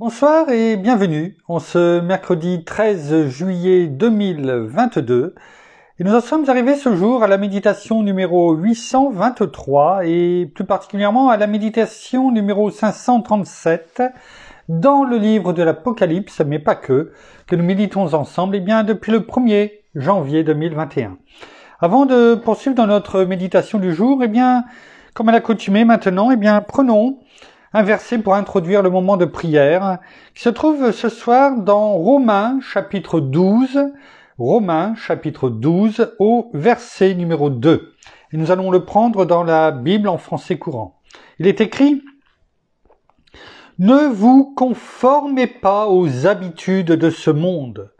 Bonsoir et bienvenue en ce mercredi 13 juillet 2022. Et nous en sommes arrivés ce jour à la méditation numéro 823 et plus particulièrement à la méditation numéro 537 dans le livre de l'Apocalypse, mais pas que, que nous méditons ensemble et eh bien depuis le 1er janvier 2021. Avant de poursuivre dans notre méditation du jour, et eh bien, comme à l'accoutumée maintenant, et eh bien, prenons un verset pour introduire le moment de prière qui se trouve ce soir dans Romains chapitre 12, Romains chapitre 12 au verset numéro 2. Et nous allons le prendre dans la Bible en français courant. Il est écrit Ne vous conformez pas aux habitudes de ce monde,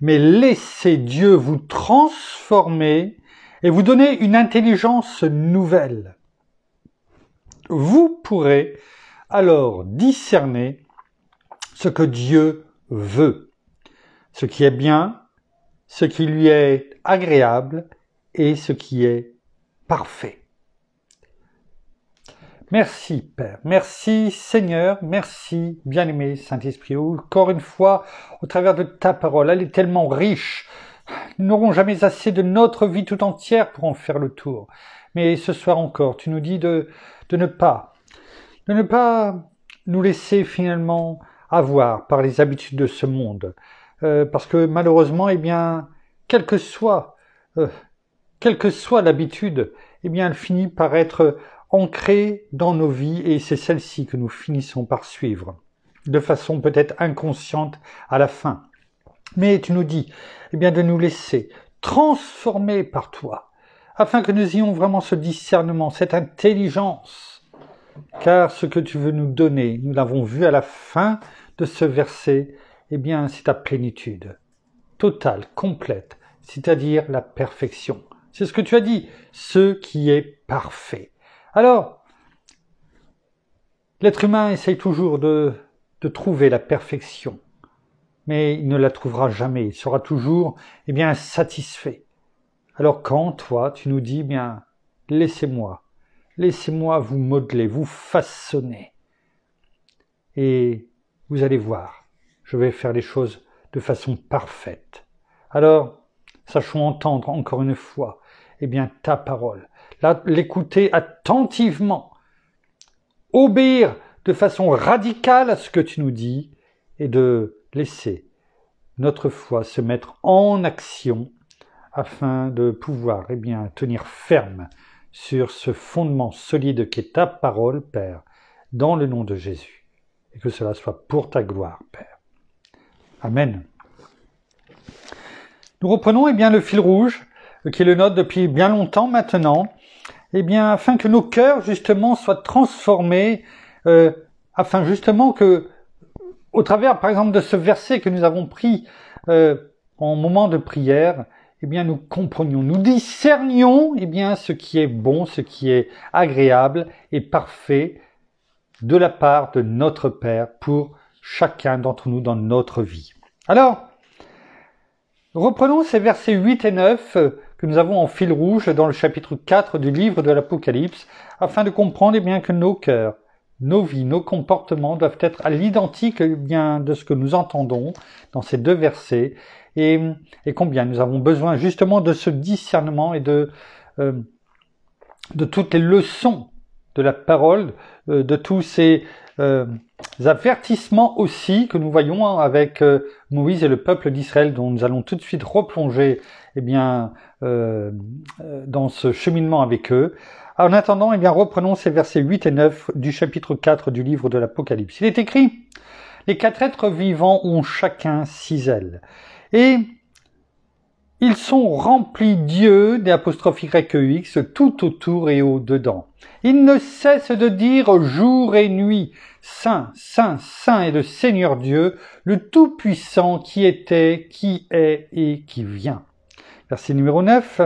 mais laissez Dieu vous transformer et vous donner une intelligence nouvelle. Vous pourrez alors discerner ce que Dieu veut, ce qui est bien, ce qui lui est agréable et ce qui est parfait. Merci Père, merci Seigneur, merci bien-aimé Saint-Esprit. Encore une fois, au travers de ta parole, elle est tellement riche. Nous n'aurons jamais assez de notre vie tout entière pour en faire le tour. Mais ce soir encore, tu nous dis de, de ne pas de ne pas nous laisser finalement avoir par les habitudes de ce monde, euh, parce que malheureusement, eh bien, quelle que soit, euh, quelle que soit l'habitude, eh bien, elle finit par être ancrée dans nos vies et c'est celle-ci que nous finissons par suivre, de façon peut-être inconsciente à la fin. Mais tu nous dis, eh bien, de nous laisser transformer par toi, afin que nous ayons vraiment ce discernement, cette intelligence, car ce que tu veux nous donner, nous l'avons vu à la fin de ce verset, eh bien, c'est ta plénitude, totale, complète, c'est-à-dire la perfection. C'est ce que tu as dit, ce qui est parfait. Alors, l'être humain essaye toujours de, de trouver la perfection, mais il ne la trouvera jamais. Il sera toujours, eh bien, satisfait. Alors quand toi, tu nous dis, eh bien, laissez-moi Laissez-moi vous modeler, vous façonner. Et vous allez voir, je vais faire les choses de façon parfaite. Alors, sachons entendre encore une fois, eh bien, ta parole. L'écouter attentivement. Obéir de façon radicale à ce que tu nous dis et de laisser notre foi se mettre en action afin de pouvoir, eh bien, tenir ferme sur ce fondement solide qu'est ta parole, Père, dans le nom de Jésus. Et que cela soit pour ta gloire, Père. Amen. Nous reprenons eh bien, le fil rouge, euh, qui est le nôtre depuis bien longtemps maintenant, eh bien, afin que nos cœurs, justement, soient transformés, euh, afin justement que, au travers, par exemple, de ce verset que nous avons pris euh, en moment de prière, eh bien, nous comprenions, nous discernions, eh bien, ce qui est bon, ce qui est agréable et parfait de la part de notre Père pour chacun d'entre nous dans notre vie. Alors, reprenons ces versets 8 et 9 euh, que nous avons en fil rouge dans le chapitre 4 du livre de l'Apocalypse afin de comprendre, eh bien, que nos cœurs, nos vies, nos comportements doivent être à l'identique eh bien de ce que nous entendons dans ces deux versets et, et, combien nous avons besoin justement de ce discernement et de, euh, de toutes les leçons de la parole, euh, de tous ces euh, avertissements aussi que nous voyons hein, avec Moïse et le peuple d'Israël dont nous allons tout de suite replonger eh bien, dans ce cheminement avec eux. en attendant, eh bien, reprenons ces versets 8 et 9 du chapitre 4 du livre de l'Apocalypse. Il est écrit, Les quatre êtres vivants ont chacun six ailes. Et ils sont remplis Dieu, des apostrophes Y-E-U-X, tout autour et au-dedans. Ils ne cessent de dire jour et nuit, Saint, Saint, Saint et le Seigneur Dieu, le Tout-Puissant qui était, qui est et qui vient. Verset numéro 9.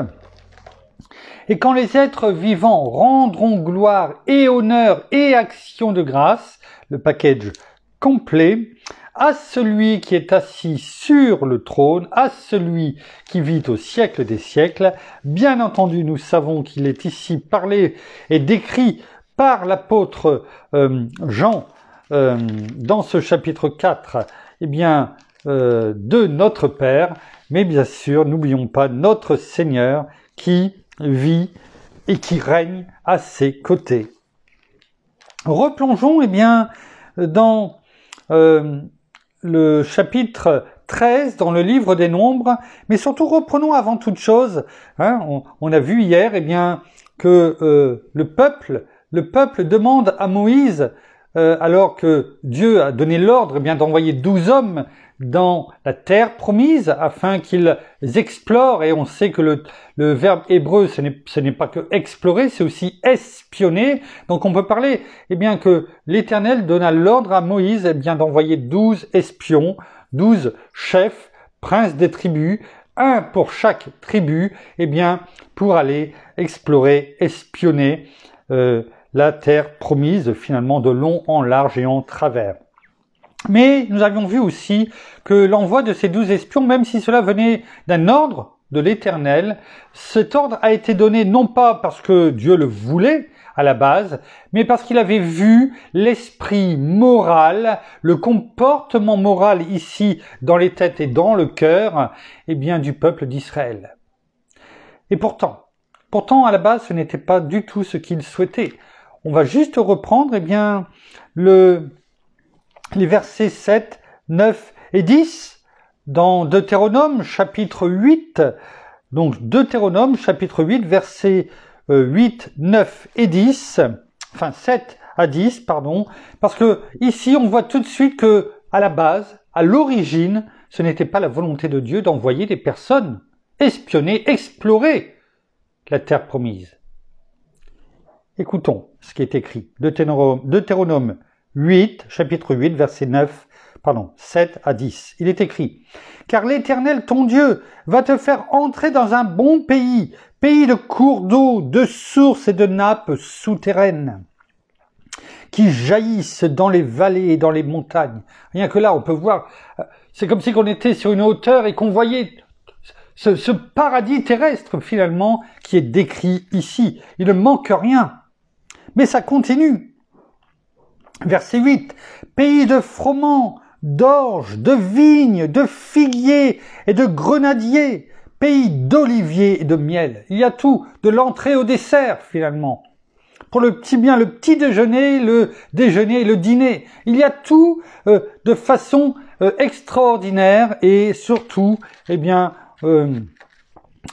Et quand les êtres vivants rendront gloire et honneur et action de grâce, le package complet, à celui qui est assis sur le trône, à celui qui vit au siècle des siècles. Bien entendu, nous savons qu'il est ici parlé et décrit par l'apôtre euh, Jean euh, dans ce chapitre 4, eh bien, euh, de notre Père, mais bien sûr, n'oublions pas notre Seigneur qui vit et qui règne à ses côtés. Replongeons, eh bien, dans le chapitre 13 dans le livre des nombres, mais surtout reprenons avant toute chose, hein, on, a vu hier eh bien, que euh, le, peuple, le peuple demande à Moïse, euh, alors que Dieu a donné l'ordre eh bien d'envoyer douze hommes dans la terre promise afin qu'ils explorent. Et on sait que le, verbe hébreu, ce n'est pas que explorer, c'est aussi espionner. Donc on peut parler, eh bien, que l'Éternel donna l'ordre à Moïse, eh bien, d'envoyer douze espions, douze chefs, princes des tribus, un pour chaque tribu, eh bien, pour aller explorer, espionner euh, la terre promise, finalement, de long en large et en travers. Mais nous avions vu aussi que l'envoi de ces douze espions, même si cela venait d'un ordre de l'Éternel, cet ordre a été donné non pas parce que Dieu le voulait à la base, mais parce qu'il avait vu l'esprit moral, le comportement moral ici dans les têtes et dans le cœur, eh bien, du peuple d'Israël. Et pourtant, pourtant à la base, ce n'était pas du tout ce qu'il souhaitait. On va juste reprendre, eh bien, le, les versets 7, 9 et 10 dans Deutéronome chapitre 8. Donc Deutéronome chapitre 8 versets 8, euh, 9 et 10, enfin 7 à 10 pardon, parce que ici on voit tout de suite que à la base, à l'origine, ce n'était pas la volonté de Dieu d'envoyer des personnes espionner, explorer la terre promise. Écoutons ce qui est écrit. Deutéronome 8, chapitre 8, verset 9, pardon, 7 à 10. Il est écrit, Car l'Éternel, ton Dieu, va te faire entrer dans un bon pays, pays de cours d'eau, de sources et de nappes souterraines, qui jaillissent dans les vallées et dans les montagnes. Rien que là, on peut voir, euh, c'est comme si on était sur une hauteur et qu'on voyait ce, ce paradis terrestre finalement qui est décrit ici. Il ne manque rien. Mais ça continue. Verset 8. Pays de froment, d'orge, de vigne de figuier et de grenadiers, pays d'oliviers et de miel. Il y a tout, de l'entrée au dessert finalement. Pour le petit bien, le petit déjeuner, le déjeuner et le dîner. Il y a tout euh, de façon euh, extraordinaire et surtout, eh bien, euh,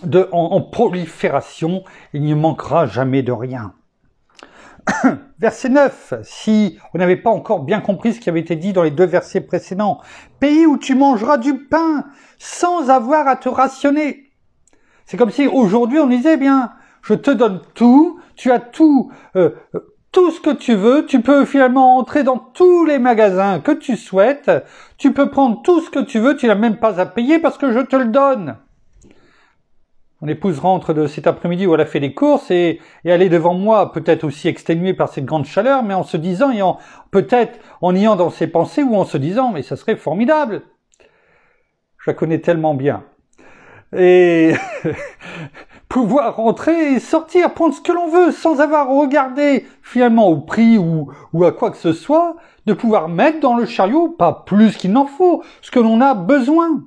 de, en prolifération. Il ne manquera jamais de rien. verset 9, si on n'avait pas encore bien compris ce qui avait été dit dans les deux versets précédents. Pays où tu mangeras du pain sans avoir à te rationner. C'est comme si aujourd'hui on disait, eh bien, je te donne tout, tu as tout, euh, tout ce que tu veux, tu peux finalement entrer dans tous les magasins que tu souhaites, tu peux prendre tout ce que tu veux, tu n'as même pas à payer parce que je te le donne. Mon épouse rentre de cet après-midi où elle a fait les courses et, et elle est devant moi, peut-être aussi exténuée par cette grande chaleur, mais en se disant et en peut-être en ayant dans ses pensées ou en se disant mais ça serait formidable. Je la connais tellement bien. Et pouvoir rentrer et sortir, prendre ce que l'on veut sans avoir regardé finalement au prix ou, ou à quoi que ce soit, de pouvoir mettre dans le chariot, pas plus qu'il n'en faut, ce que l'on a besoin.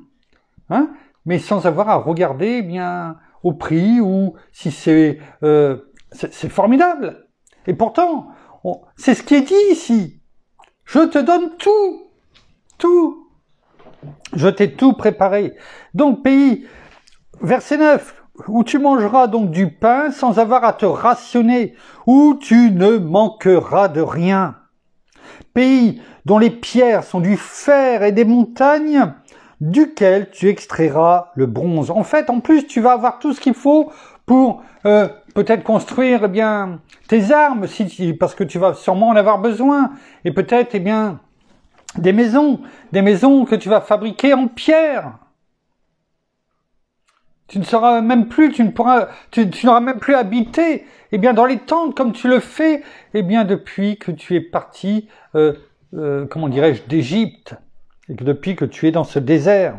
Hein mais sans avoir à regarder eh bien au prix ou si c'est euh, c'est formidable. Et pourtant, c'est ce qui est dit ici. Je te donne tout, tout. Je t'ai tout préparé. Donc pays, verset 9, où tu mangeras donc du pain sans avoir à te rationner, où tu ne manqueras de rien. Pays dont les pierres sont du fer et des montagnes, duquel tu extrairas le bronze. En fait, en plus, tu vas avoir tout ce qu'il faut pour euh, peut-être construire eh bien tes armes, si, parce que tu vas sûrement en avoir besoin, et peut-être eh bien des maisons, des maisons que tu vas fabriquer en pierre. Tu ne seras même plus, tu ne pourras, tu, n'auras même plus habité, eh bien dans les tentes comme tu le fais, eh bien depuis que tu es parti, euh, euh, comment dirais-je, d'Égypte et que depuis que tu es dans ce désert.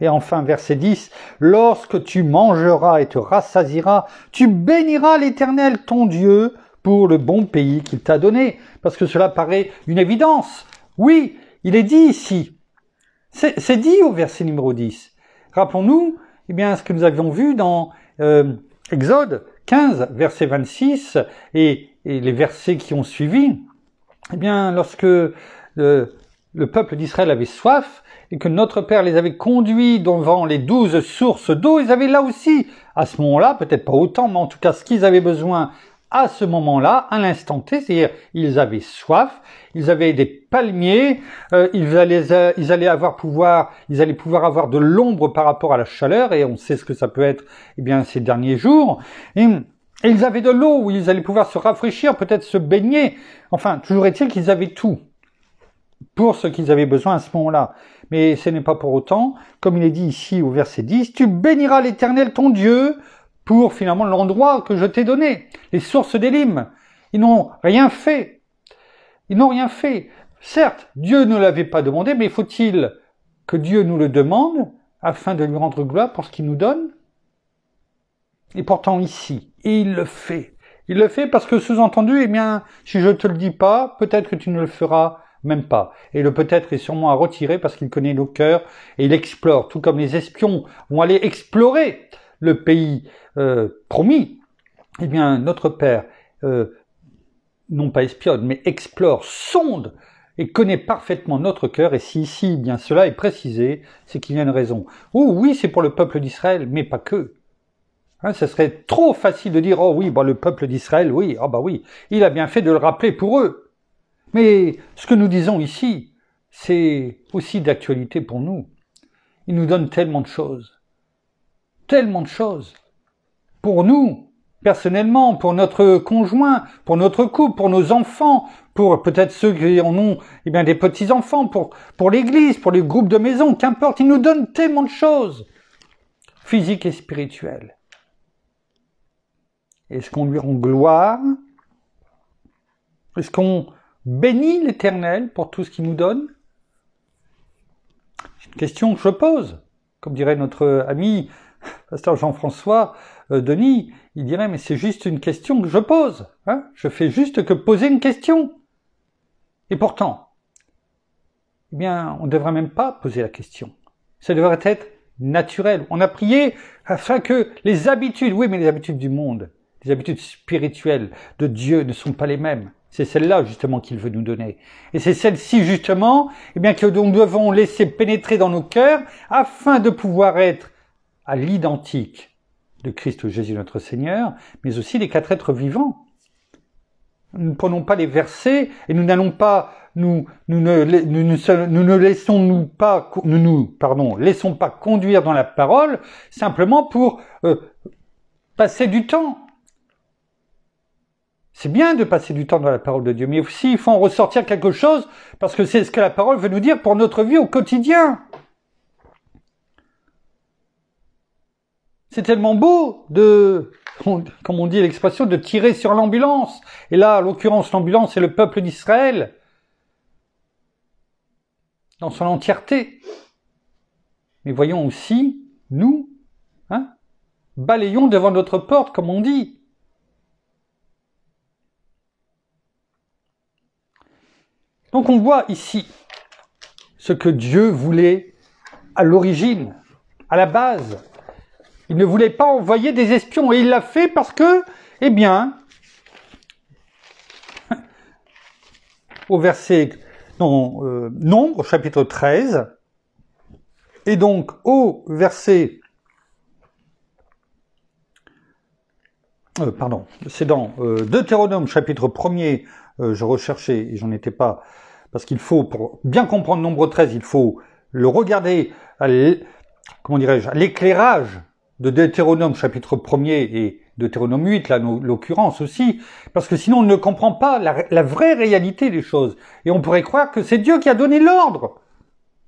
Et enfin, verset 10, Lorsque tu mangeras et te rassasiras, tu béniras l'Éternel, ton Dieu, pour le bon pays qu'il t'a donné. Parce que cela paraît une évidence. Oui, il est dit ici. C'est dit au verset numéro 10. Rappelons-nous eh bien, ce que nous avions vu dans euh, Exode 15, verset 26, et, et, les versets qui ont suivi. Eh bien, lorsque... Euh, le peuple d'Israël avait soif et que notre Père les avait conduits devant les douze sources d'eau, ils avaient là aussi, à ce moment-là, peut-être pas autant, mais en tout cas ce qu'ils avaient besoin à ce moment-là, à l'instant T, c'est-à-dire ils avaient soif, ils avaient des palmiers, euh, ils, allaient, euh, ils allaient avoir pouvoir, ils allaient pouvoir avoir de l'ombre par rapport à la chaleur, et on sait ce que ça peut être, eh bien, ces derniers jours. et ils avaient de l'eau où ils allaient pouvoir se rafraîchir, peut-être se baigner. Enfin, toujours est-il qu'ils avaient tout pour ce qu'ils avaient besoin à ce moment-là. Mais ce n'est pas pour autant, comme il est dit ici au verset 10, tu béniras l'Éternel ton Dieu pour finalement l'endroit que je t'ai donné, les sources d'Élim. Ils n'ont rien fait. Ils n'ont rien fait. Certes, Dieu ne l'avait pas demandé, mais faut-il que Dieu nous le demande afin de lui rendre gloire pour ce qu'il nous donne Et pourtant ici, et il le fait. Il le fait parce que sous-entendu, eh bien, si je ne te le dis pas, peut-être que tu ne le feras même pas. Et le peut-être est sûrement à retirer parce qu'il connaît nos cœurs et il explore, tout comme les espions vont aller explorer le pays euh, promis. Eh bien, notre Père, euh, non pas espionne, mais explore, sonde et connaît parfaitement notre cœur. Et si ici, eh bien cela est précisé, c'est qu'il y a une raison. Oh oui, c'est pour le peuple d'Israël, mais pas que. Hein, ce serait trop facile de dire, oh oui, bah, le peuple d'Israël, oui, ah oh, bah oui, il a bien fait de le rappeler pour eux. Mais ce que nous disons ici, c'est aussi d'actualité pour nous. Il nous donne tellement de choses. Tellement de choses. Pour nous, personnellement, pour notre conjoint, pour notre couple, pour nos enfants, pour peut-être ceux qui en ont eh bien, des petits-enfants, pour, pour l'église, pour les groupes de maison, qu'importe, il nous donne tellement de choses, physiques et spirituelles. Est-ce qu'on lui rend gloire Est-ce qu'on bénis l'Éternel pour tout ce qu'il nous donne C'est une question que je pose. Comme dirait notre ami pasteur Jean-François euh, Denis, il dirait mais c'est juste une question que je pose. Hein je fais juste que poser une question. Et pourtant, eh bien, on ne devrait même pas poser la question. Ça devrait être naturel. On a prié afin que les habitudes, oui, mais les habitudes du monde, les habitudes spirituelles de Dieu ne sont pas les mêmes. C'est celle-là justement qu'il veut nous donner. Et c'est celle-ci justement eh bien, que nous devons laisser pénétrer dans nos cœurs afin de pouvoir être à l'identique de Christ Jésus notre Seigneur, mais aussi des quatre êtres vivants. Nous ne prenons pas les versets et nous n'allons pas, nous, ne, nous, ne laissons nous pas, nous, pardon, laissons pas conduire dans la parole simplement pour euh, passer du temps. C'est bien de passer du temps dans la parole de Dieu, mais aussi il faut en ressortir quelque chose parce que c'est ce que la parole veut nous dire pour notre vie au quotidien. C'est tellement beau de, comme on dit l'expression, de tirer sur l'ambulance. Et là, en l'occurrence, l'ambulance, c'est le peuple d'Israël dans son entièreté. Mais voyons aussi, nous, hein, balayons devant notre porte, comme on dit. Donc on voit ici ce que Dieu voulait à l'origine, à la base. Il ne voulait pas envoyer des espions et il l'a fait parce que, eh bien, au verset non, euh, Nombre, chapitre 13, et donc au verset euh, pardon, c'est dans euh, Deutéronome chapitre 1er euh, je recherchais et j'en étais pas. Parce qu'il faut, pour bien comprendre le nombre 13, il faut le regarder, à comment dirais l'éclairage de Deutéronome chapitre 1er et Deutéronome 8, là, l'occurrence aussi, parce que sinon on ne comprend pas la, vraie réalité des choses. Et on pourrait croire que c'est Dieu qui a donné l'ordre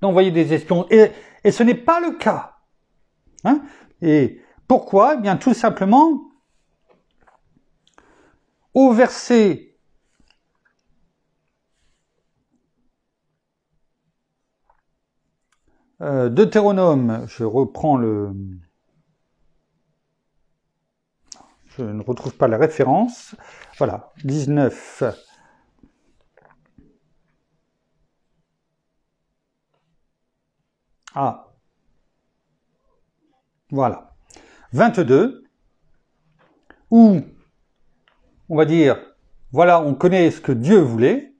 d'envoyer des espions. Et, et ce n'est pas le cas. Hein. et pourquoi Eh bien tout simplement, au verset Euh, Deutéronome, je reprends le... Je ne retrouve pas la référence. Voilà, 19. Ah. Voilà. 22. Où on va dire, voilà, on connaît ce que Dieu voulait.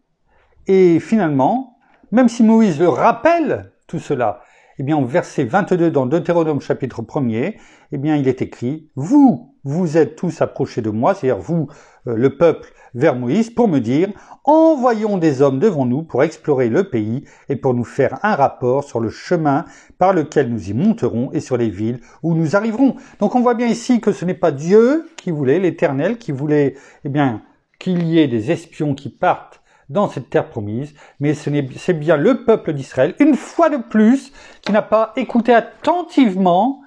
Et finalement, même si Moïse le rappelle, tout cela, eh bien, au verset 22 dans Deutéronome chapitre 1er, eh bien, il est écrit, vous, vous êtes tous approchés de moi, c'est-à-dire vous, euh, le peuple, vers Moïse pour me dire, envoyons des hommes devant nous pour explorer le pays et pour nous faire un rapport sur le chemin par lequel nous y monterons et sur les villes où nous arriverons. Donc on voit bien ici que ce n'est pas Dieu qui voulait, l'Éternel qui voulait, eh bien, qu'il y ait des espions qui partent dans cette terre promise, mais c'est bien le peuple d'Israël, une fois de plus, qui n'a pas écouté attentivement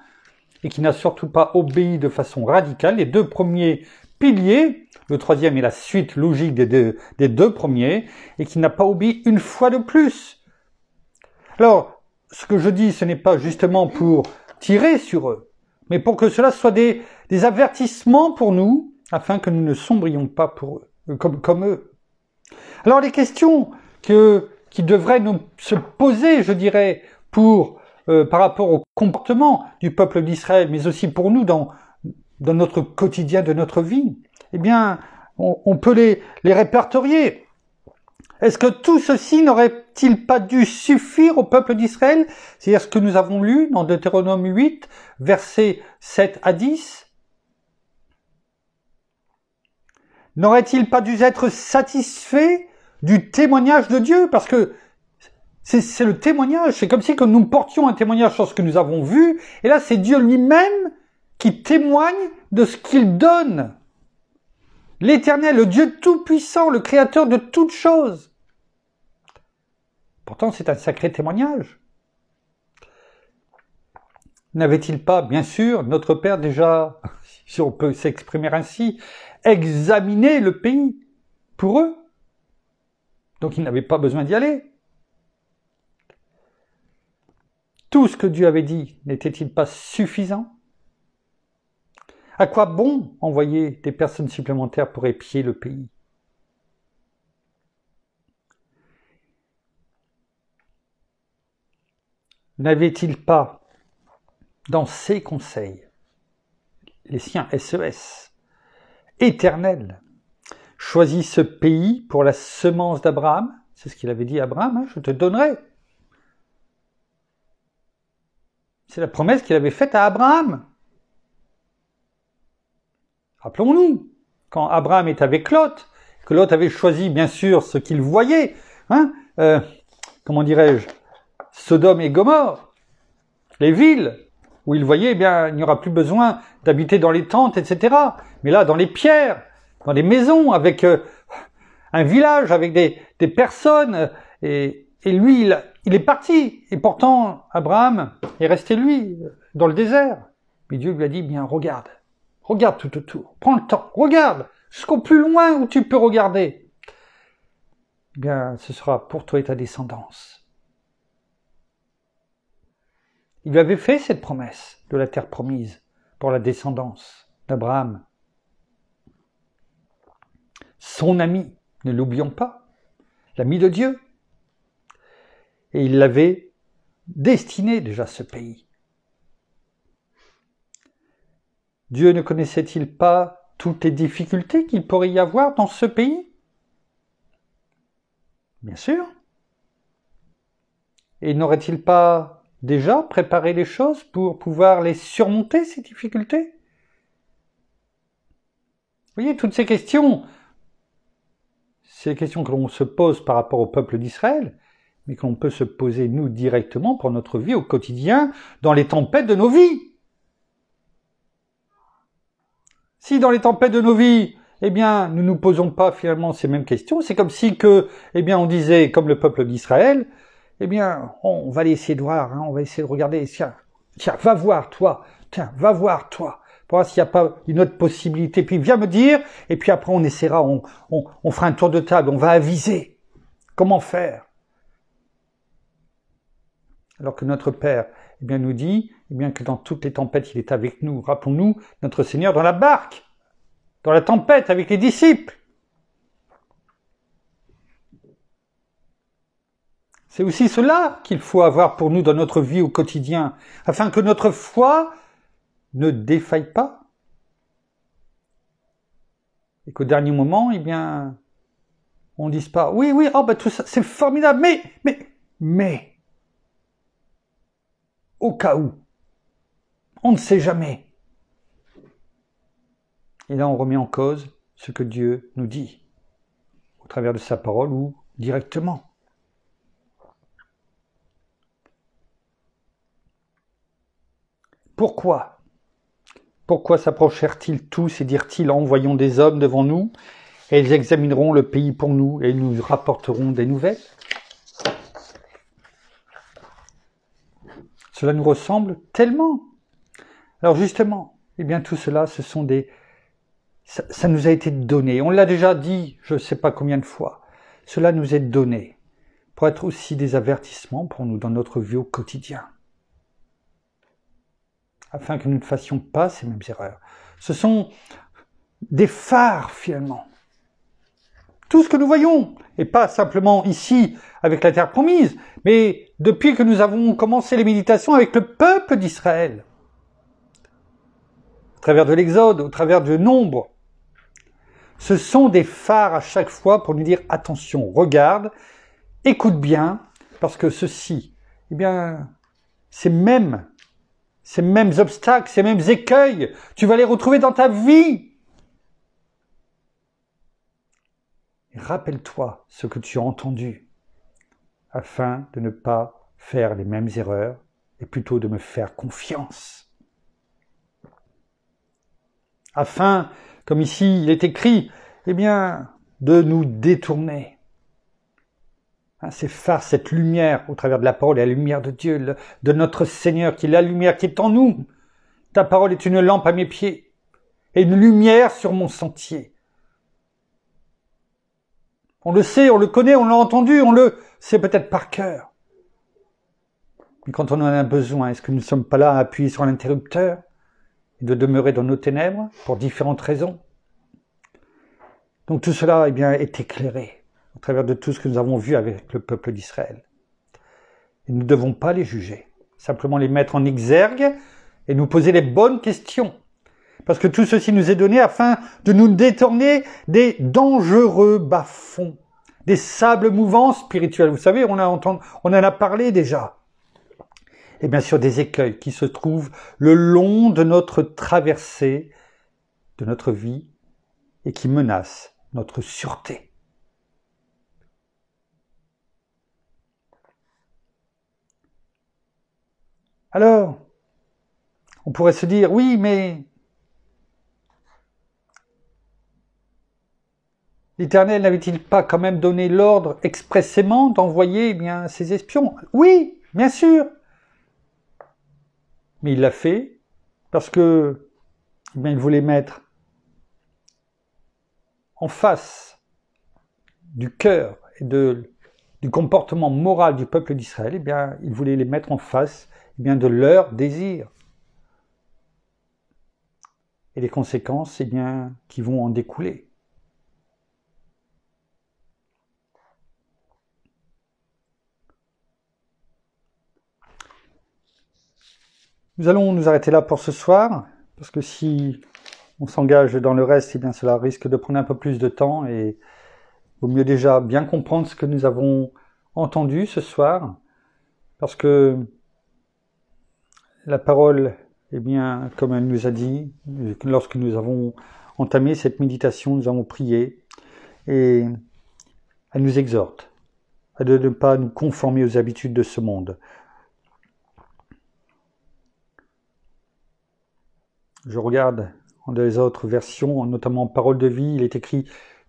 et qui n'a surtout pas obéi de façon radicale les deux premiers piliers, le troisième est la suite logique des deux, premiers, et qui n'a pas obéi une fois de plus. Alors, ce que je dis, ce n'est pas justement pour tirer sur eux, mais pour que cela soit des, avertissements pour nous, afin que nous ne sombrions pas pour comme eux. Alors les questions que, qui devraient nous, se poser, je dirais, pour euh, par rapport au comportement du peuple d'Israël, mais aussi pour nous dans, dans notre quotidien de notre vie, eh bien, on, peut les, les répertorier. Est-ce que tout ceci n'aurait-il pas dû suffire au peuple d'Israël C'est-à-dire ce que nous avons lu dans Deutéronome 8, versets 7 à 10, n'aurait-il pas dû être satisfait du témoignage de Dieu Parce que c'est le témoignage, c'est comme si que nous portions un témoignage sur ce que nous avons vu, et là c'est Dieu lui-même qui témoigne de ce qu'il donne. L'Éternel, le Dieu Tout-Puissant, le Créateur de toutes choses. Pourtant c'est un sacré témoignage. N'avait-il pas, bien sûr, notre Père déjà si on peut s'exprimer ainsi, examiner le pays pour eux. Donc ils n'avaient pas besoin d'y aller. Tout ce que Dieu avait dit n'était-il pas suffisant À quoi bon envoyer des personnes supplémentaires pour épier le pays N'avait-il pas dans ses conseils les siens, SES. E Éternel, choisit ce pays pour la semence d'Abraham, c'est ce qu'il avait dit à Abraham, hein, je te donnerai. C'est la promesse qu'il avait faite à Abraham. Rappelons-nous, quand Abraham est avec Lot, que Lot avait choisi bien sûr ce qu'il voyait, hein, euh, comment dirais-je, Sodome et Gomorre, les villes, où il voyait, eh bien, il n'y aura plus besoin d'habiter dans les tentes, etc. Mais là, dans les pierres, dans les maisons, avec euh, un village, avec des, personnes, euh, et, lui, il, est parti. Et pourtant, Abraham est resté, lui, dans le désert. Mais Dieu lui a dit, bien, regarde, regarde tout autour, prends le temps, regarde, jusqu'au plus loin où tu peux regarder. bien, ce sera pour toi et ta descendance. Il lui avait fait cette promesse de la terre promise pour la descendance d'Abraham. Son ami, ne l'oublions pas, l'ami de Dieu. Et il l'avait destiné déjà ce pays. Dieu ne connaissait-il pas toutes les difficultés qu'il pourrait y avoir dans ce pays Bien sûr. Et n'aurait-il pas déjà préparer les choses pour pouvoir les surmonter, ces difficultés Vous voyez, toutes ces questions, ces questions que l'on se pose par rapport au peuple d'Israël, mais qu'on peut se poser nous directement pour notre vie au quotidien, dans les tempêtes de nos vies. Si dans les tempêtes de nos vies, eh bien, nous ne nous posons pas finalement ces mêmes questions, c'est comme si que, eh bien, on disait, comme le peuple d'Israël, eh bien, on va aller essayer de voir, on va essayer de regarder, tiens, tiens, va voir toi, tiens, va voir toi, pour voir s'il n'y a pas une autre possibilité, puis viens me dire, et puis après on essaiera, on, on, on fera un tour de table, on va aviser. Comment faire Alors que notre Père, eh bien, nous dit, eh bien, que dans toutes les tempêtes, il est avec nous. Rappelons-nous notre Seigneur dans la barque, dans la tempête, avec les disciples. C'est aussi cela qu'il faut avoir pour nous dans notre vie au quotidien, afin que notre foi ne défaille pas. Et qu'au dernier moment, eh bien, on ne dise pas, oui, oui, oh, bah, tout ça, c'est formidable, mais, mais, mais, au cas où, on ne sait jamais. Et là, on remet en cause ce que Dieu nous dit, au travers de sa parole ou directement. Pourquoi Pourquoi s'approchèrent-ils tous et dirent-ils Envoyons des hommes devant nous, et ils examineront le pays pour nous, et nous rapporteront des nouvelles Cela nous ressemble tellement. Alors justement, eh bien tout cela, ce sont des... Ça, ça nous a été donné. On l'a déjà dit, je ne sais pas combien de fois. Cela nous est donné pour être aussi des avertissements pour nous dans notre vie au quotidien afin que nous ne fassions pas ces mêmes erreurs. Ce sont des phares finalement. Tout ce que nous voyons, et pas simplement ici avec la terre promise, mais depuis que nous avons commencé les méditations avec le peuple d'Israël, au travers de l'Exode, au travers de nombre, ce sont des phares à chaque fois pour nous dire attention, regarde, écoute bien, parce que ceci, eh bien, c'est même ces mêmes obstacles, ces mêmes écueils, tu vas les retrouver dans ta vie. Rappelle-toi ce que tu as entendu afin de ne pas faire les mêmes erreurs et plutôt de me faire confiance. Afin, comme ici il est écrit, eh bien, de nous détourner Hein, c'est farce, cette lumière au travers de la parole, et la lumière de Dieu, de notre Seigneur, qui est la lumière qui est en nous. Ta parole est une lampe à mes pieds et une lumière sur mon sentier. On le sait, on le connaît, on l'a entendu, on le sait peut-être par cœur. Mais quand on en a besoin, est-ce que nous ne sommes pas là à appuyer sur l'interrupteur et de demeurer dans nos ténèbres pour différentes raisons Donc tout cela eh bien, est éclairé au travers de tout ce que nous avons vu avec le peuple d'Israël. Et nous ne devons pas les juger, simplement les mettre en exergue et nous poser les bonnes questions. Parce que tout ceci nous est donné afin de nous détourner des dangereux bas-fonds, des sables mouvants spirituels. Vous savez, on, a on en a parlé déjà. Et eh bien sûr, des écueils qui se trouvent le long de notre traversée, de notre vie, et qui menacent notre sûreté. Alors, on pourrait se dire, oui, mais L'Éternel n'avait-il pas quand même donné l'ordre expressément d'envoyer eh ses espions Oui, bien sûr. Mais il l'a fait parce que eh il voulait mettre en face du cœur et du comportement moral du peuple d'Israël, eh bien, il voulait les mettre en face eh de leur désir. Et les conséquences, eh bien qui vont en découler. Nous allons nous arrêter là pour ce soir, parce que si on s'engage dans le reste, eh bien cela risque de prendre un peu plus de temps et il vaut mieux déjà bien comprendre ce que nous avons entendu ce soir, parce que la parole, eh bien, comme elle nous a dit, lorsque nous avons entamé cette méditation, nous avons prié, et elle nous exhorte à ne pas nous conformer aux habitudes de ce monde. Je regarde dans les autres versions, notamment en Parole de vie, il est écrit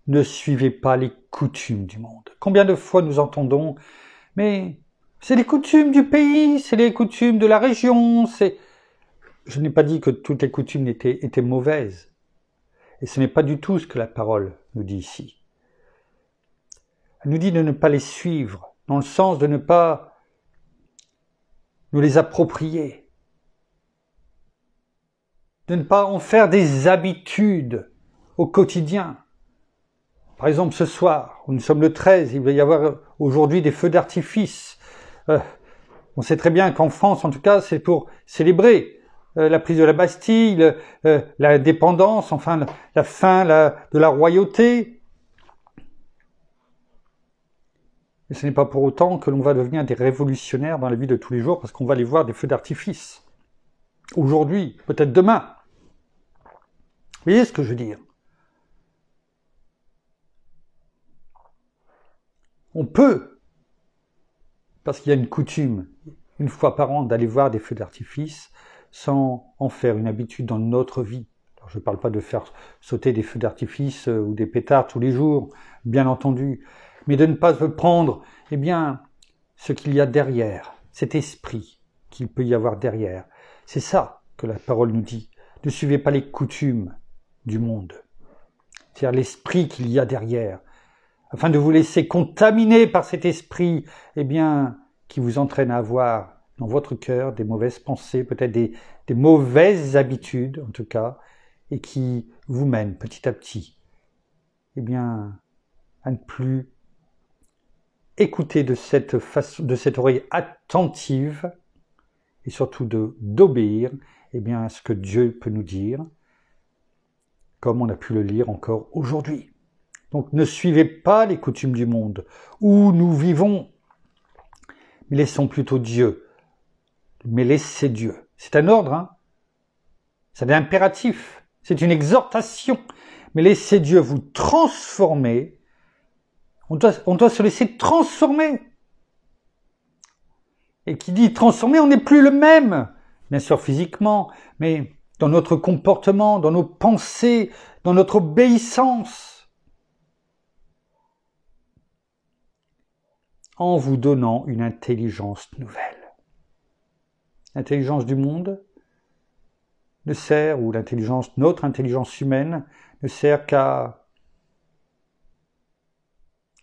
Ne suivez pas les coutumes du monde. Combien de fois nous entendons Mais c'est les coutumes du pays, c'est les coutumes de la région, c'est... Je n'ai pas dit que toutes les coutumes étaient, étaient mauvaises. Et ce n'est pas du tout ce que la parole nous dit ici. Elle nous dit de ne pas les suivre, dans le sens de ne pas nous les approprier, de ne pas en faire des habitudes au quotidien. Par exemple, ce soir, où nous sommes le 13, il va y avoir aujourd'hui des feux d'artifice. Euh, on sait très bien qu'en France, en tout cas, c'est pour célébrer euh, la prise de la Bastille, euh, la dépendance, enfin la, fin de la royauté. Mais ce n'est pas pour autant que l'on va devenir des révolutionnaires dans la vie de tous les jours, parce qu'on va aller voir des feux d'artifice. Aujourd'hui, peut-être demain. Vous voyez ce que je veux dire On peut parce qu'il y a une coutume, une fois par an, d'aller voir des feux d'artifice sans en faire une habitude dans notre vie. je ne parle pas de faire sauter des feux d'artifice euh, ou des pétards tous les jours, bien entendu, mais de ne pas se prendre, eh bien, ce qu'il y a derrière, cet esprit qu'il peut y avoir derrière. C'est ça que la parole nous dit. Ne suivez pas les coutumes du monde. C'est-à-dire l'esprit qu'il y a derrière afin de vous laisser contaminer par cet esprit, eh bien, qui vous entraîne à avoir dans votre cœur des mauvaises pensées, peut-être des, mauvaises habitudes, en tout cas, et qui vous mène petit à petit, eh bien, à ne plus écouter de cette façon, de cette oreille attentive, et surtout de d'obéir, eh bien, à ce que Dieu peut nous dire, comme on a pu le lire encore aujourd'hui. Donc ne suivez pas les coutumes du monde où nous vivons, mais laissons plutôt Dieu. Mais laissez Dieu. C'est un ordre, hein C'est un impératif. C'est une exhortation. Mais laissez Dieu vous transformer. On doit, on doit se laisser transformer. Et qui dit transformer, on n'est plus le même. Bien sûr physiquement, mais dans notre comportement, dans nos pensées, dans notre obéissance. en vous donnant une intelligence nouvelle. L'intelligence du monde ne sert, ou l'intelligence, notre intelligence humaine, ne sert qu'à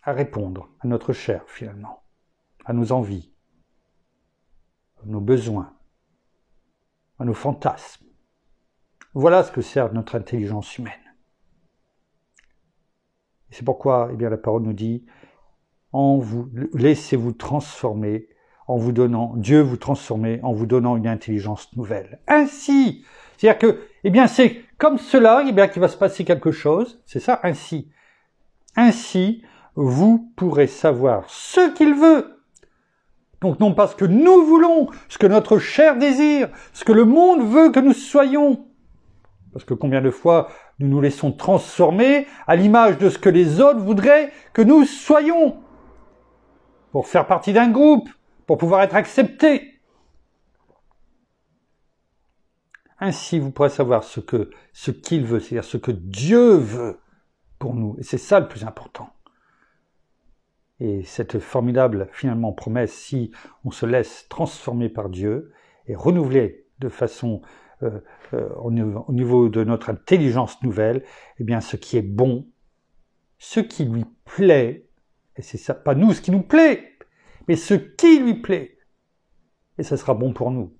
répondre à notre chair finalement, à nos envies, à nos besoins, à nos fantasmes. Voilà ce que sert notre intelligence humaine. Et c'est pourquoi eh bien, la parole nous dit en vous laissez-vous transformer en vous donnant Dieu vous transformer en vous donnant une intelligence nouvelle. Ainsi, c'est-à-dire que eh bien c'est comme cela eh bien qu'il va se passer quelque chose, c'est ça ainsi. Ainsi, vous pourrez savoir ce qu'il veut. Donc non pas ce que nous voulons, ce que notre chair désire, ce que le monde veut que nous soyons. Parce que combien de fois nous nous laissons transformer à l'image de ce que les autres voudraient que nous soyons pour faire partie d'un groupe, pour pouvoir être accepté. Ainsi, vous pourrez savoir ce que ce qu'il veut, c'est-à-dire ce que Dieu veut pour nous. Et c'est ça le plus important. Et cette formidable, finalement, promesse, si on se laisse transformer par Dieu et renouveler de façon euh, euh, au, niveau, au niveau de notre intelligence nouvelle, eh bien, ce qui est bon, ce qui lui plaît, et c'est ça, pas nous ce qui nous plaît, mais ce qui lui plaît. Et ça sera bon pour nous.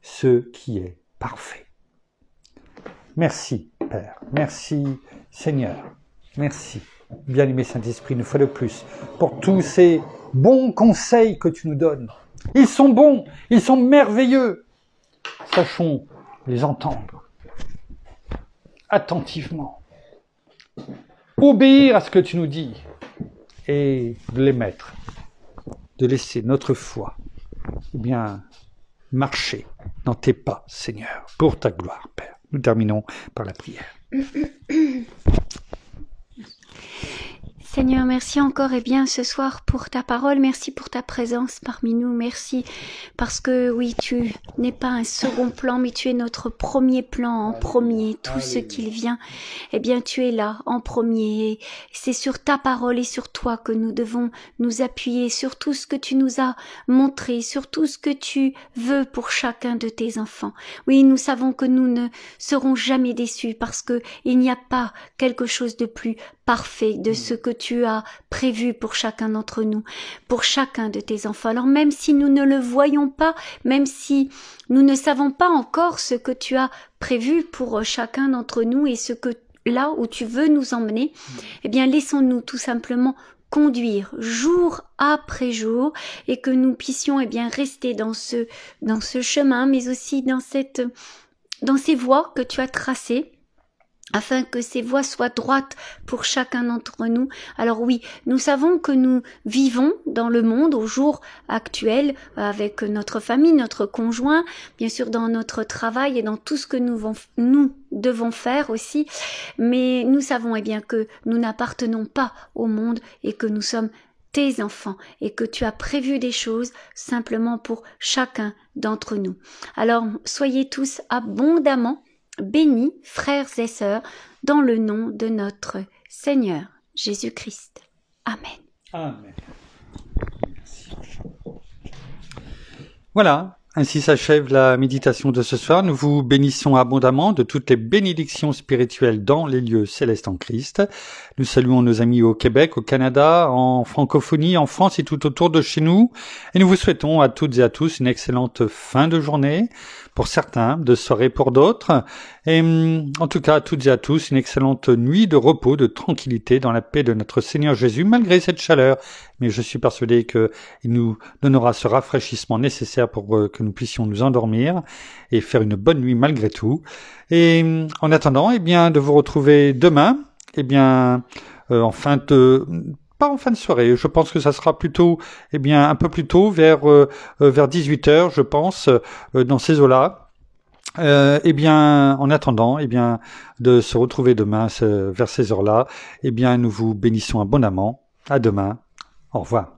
Ce qui est parfait. Merci, Père. Merci, Seigneur. Merci, bien-aimé Saint-Esprit, une fois de plus, pour tous ces bons conseils que tu nous donnes. Ils sont bons, ils sont merveilleux. Sachons les entendre attentivement. Obéir à ce que tu nous dis, et de les mettre, de laisser notre foi eh bien, marcher dans tes pas, Seigneur, pour ta gloire, Père. Nous terminons par la prière. Seigneur, merci encore et bien ce soir pour ta parole, merci pour ta présence parmi nous, merci parce que oui, tu n'es pas un second plan, mais tu es notre premier plan en premier, tout ce qu'il vient, eh bien tu es là en premier, c'est sur ta parole et sur toi que nous devons nous appuyer, sur tout ce que tu nous as montré, sur tout ce que tu veux pour chacun de tes enfants. Oui, nous savons que nous ne serons jamais déçus parce que il n'y a pas quelque chose de plus parfait de mm. ce que tu as prévu pour chacun d'entre nous, pour chacun de tes enfants. Alors même si nous ne le voyons pas, même si nous ne savons pas encore ce que tu as prévu pour euh, chacun d'entre nous et ce que là où tu veux nous emmener, mm. eh bien laissons-nous tout simplement conduire jour après jour et que nous puissions eh bien rester dans ce dans ce chemin mais aussi dans cette dans ces voies que tu as tracées afin que ces voies soient droites pour chacun d'entre nous. Alors oui, nous savons que nous vivons dans le monde au jour actuel euh, avec notre famille, notre conjoint, bien sûr dans notre travail et dans tout ce que nous, devons faire aussi, mais nous savons et eh bien que nous n'appartenons pas au monde et que nous sommes tes enfants et que tu as prévu des choses simplement pour chacun d'entre nous. Alors soyez tous abondamment Bénis, frères et sœurs, dans le nom de notre Seigneur Jésus-Christ. Amen. Amen. Voilà, ainsi s'achève la méditation de ce soir. Nous vous bénissons abondamment de toutes les bénédictions spirituelles dans les lieux célestes en Christ. Nous saluons nos amis au Québec, au Canada, en francophonie, en France et tout autour de chez nous. Et nous vous souhaitons à toutes et à tous une excellente fin de journée pour certains, de soirée pour d'autres. Et hum, en tout cas, à toutes et à tous, une excellente nuit de repos, de tranquillité dans la paix de notre Seigneur Jésus, malgré cette chaleur. Mais je suis persuadé qu'il nous donnera ce rafraîchissement nécessaire pour euh, que nous puissions nous endormir et faire une bonne nuit malgré tout. Et hum, en attendant, eh bien, de vous retrouver demain, eh bien, euh, en fin de pas en fin de soirée. Je pense que ça sera plutôt, eh bien, un peu plus tôt, vers euh, euh, vers 18 h je pense, euh, dans ces eaux-là. eh bien, en attendant, eh bien, de se retrouver demain vers ces heures-là, eh bien, nous vous bénissons abondamment. À demain. Au revoir.